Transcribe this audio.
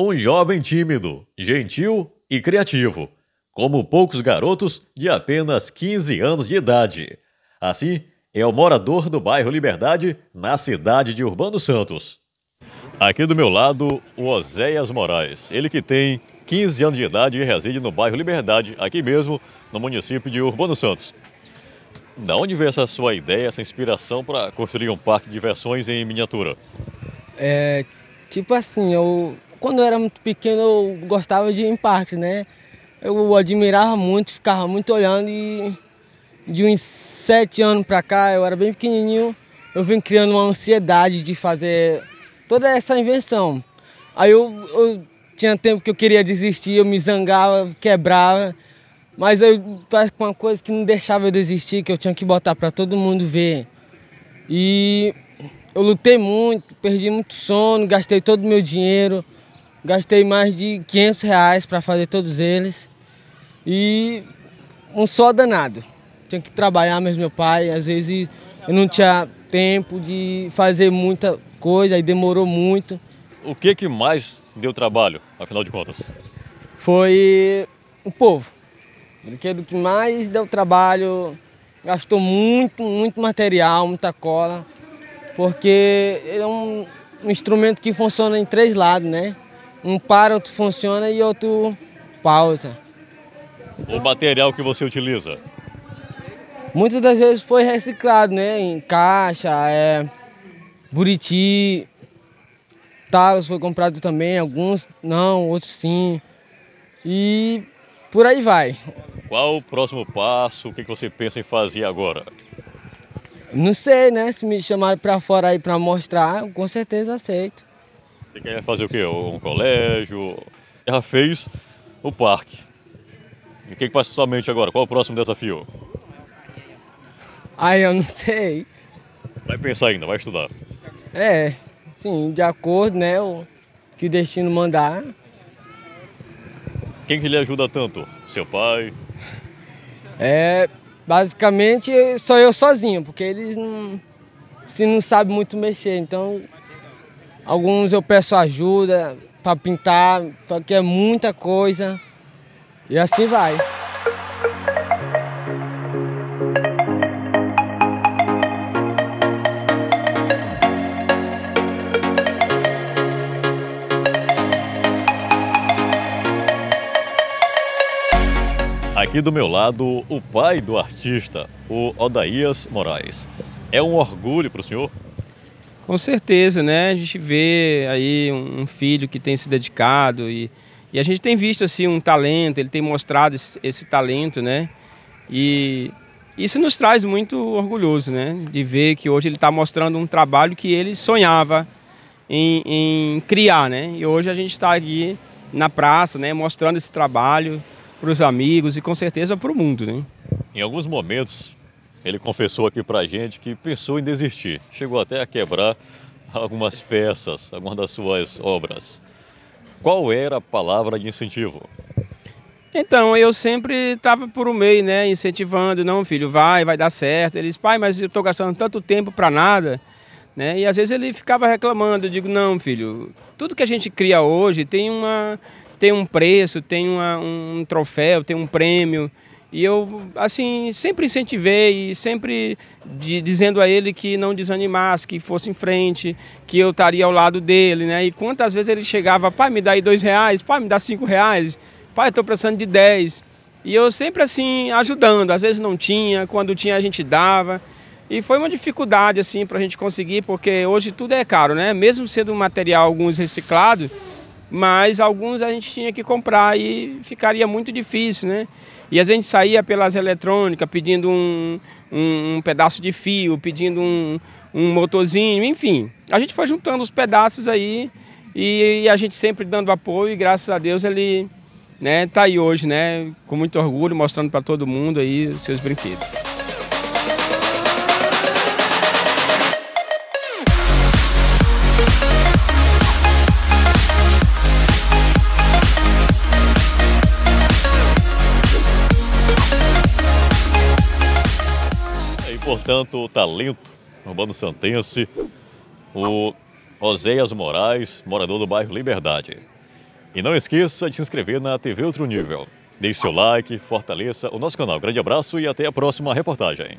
Um jovem tímido, gentil e criativo, como poucos garotos de apenas 15 anos de idade. Assim, é o morador do bairro Liberdade, na cidade de Urbano Santos. Aqui do meu lado, o Oséias Moraes, ele que tem 15 anos de idade e reside no bairro Liberdade, aqui mesmo, no município de Urbano Santos. Da onde veio essa sua ideia, essa inspiração para construir um parque de diversões em miniatura? É, tipo assim, eu quando eu era muito pequeno, eu gostava de ir em parques, né? Eu admirava muito, ficava muito olhando e de uns sete anos pra cá, eu era bem pequenininho, eu vim criando uma ansiedade de fazer toda essa invenção. Aí eu, eu tinha tempo que eu queria desistir, eu me zangava, quebrava, mas eu parece que uma coisa que não deixava eu desistir, que eu tinha que botar para todo mundo ver. E eu lutei muito, perdi muito sono, gastei todo o meu dinheiro. Gastei mais de 500 reais para fazer todos eles. E um só danado. Tinha que trabalhar mesmo meu pai, às vezes eu não tinha tempo de fazer muita coisa e demorou muito. O que que mais deu trabalho, afinal de contas? Foi o povo. O brinquedo que mais deu trabalho, gastou muito, muito material, muita cola, porque é um, um instrumento que funciona em três lados, né? Um para, outro funciona e outro pausa. O material que você utiliza? Muitas das vezes foi reciclado, né? Em caixa, é, buriti, talos foi comprado também, alguns não, outros sim. E por aí vai. Qual o próximo passo? O que você pensa em fazer agora? Não sei, né? Se me chamarem para fora aí para mostrar, com certeza aceito. Tem que fazer o quê? Um colégio? Ela fez o parque. E o que, que passa na sua mente agora? Qual é o próximo desafio? Aí eu não sei. Vai pensar ainda, vai estudar. É, sim, de acordo, né, o que o destino mandar. Quem que lhe ajuda tanto? Seu pai? É, basicamente sou eu sozinho, porque eles não, se não sabem muito mexer, então Alguns eu peço ajuda para pintar, porque é muita coisa. E assim vai. Aqui do meu lado, o pai do artista, o Odaías Moraes. É um orgulho para o senhor? Com certeza, né? A gente vê aí um filho que tem se dedicado e, e a gente tem visto assim um talento, ele tem mostrado esse, esse talento, né? E isso nos traz muito orgulhoso, né? De ver que hoje ele está mostrando um trabalho que ele sonhava em, em criar, né? E hoje a gente está aqui na praça, né? Mostrando esse trabalho para os amigos e com certeza para o mundo, né? Em alguns momentos ele confessou aqui para a gente que pensou em desistir, chegou até a quebrar algumas peças, algumas das suas obras. Qual era a palavra de incentivo? Então, eu sempre estava por um meio, né, incentivando, não, filho, vai, vai dar certo. Ele disse, pai, mas eu estou gastando tanto tempo para nada, né? E às vezes ele ficava reclamando, eu digo, não, filho, tudo que a gente cria hoje tem uma tem um preço, tem uma, um troféu, tem um prêmio. E eu, assim, sempre incentivei, sempre de, dizendo a ele que não desanimasse, que fosse em frente, que eu estaria ao lado dele, né? E quantas vezes ele chegava, pai, me dá aí dois reais, pai, me dá cinco reais, pai, estou precisando de dez. E eu sempre, assim, ajudando. Às vezes não tinha, quando tinha a gente dava. E foi uma dificuldade, assim, para a gente conseguir, porque hoje tudo é caro, né? Mesmo sendo um material, alguns reciclado, mas alguns a gente tinha que comprar e ficaria muito difícil, né? E a gente saía pelas eletrônicas pedindo um, um, um pedaço de fio, pedindo um, um motorzinho, enfim. A gente foi juntando os pedaços aí e, e a gente sempre dando apoio e graças a Deus ele né, tá aí hoje, né? Com muito orgulho, mostrando para todo mundo aí os seus brinquedos. portanto, o talento urbano santense, o Oséias Moraes, morador do bairro Liberdade. E não esqueça de se inscrever na TV Outro Nível. Deixe seu like, fortaleça o nosso canal. Grande abraço e até a próxima reportagem.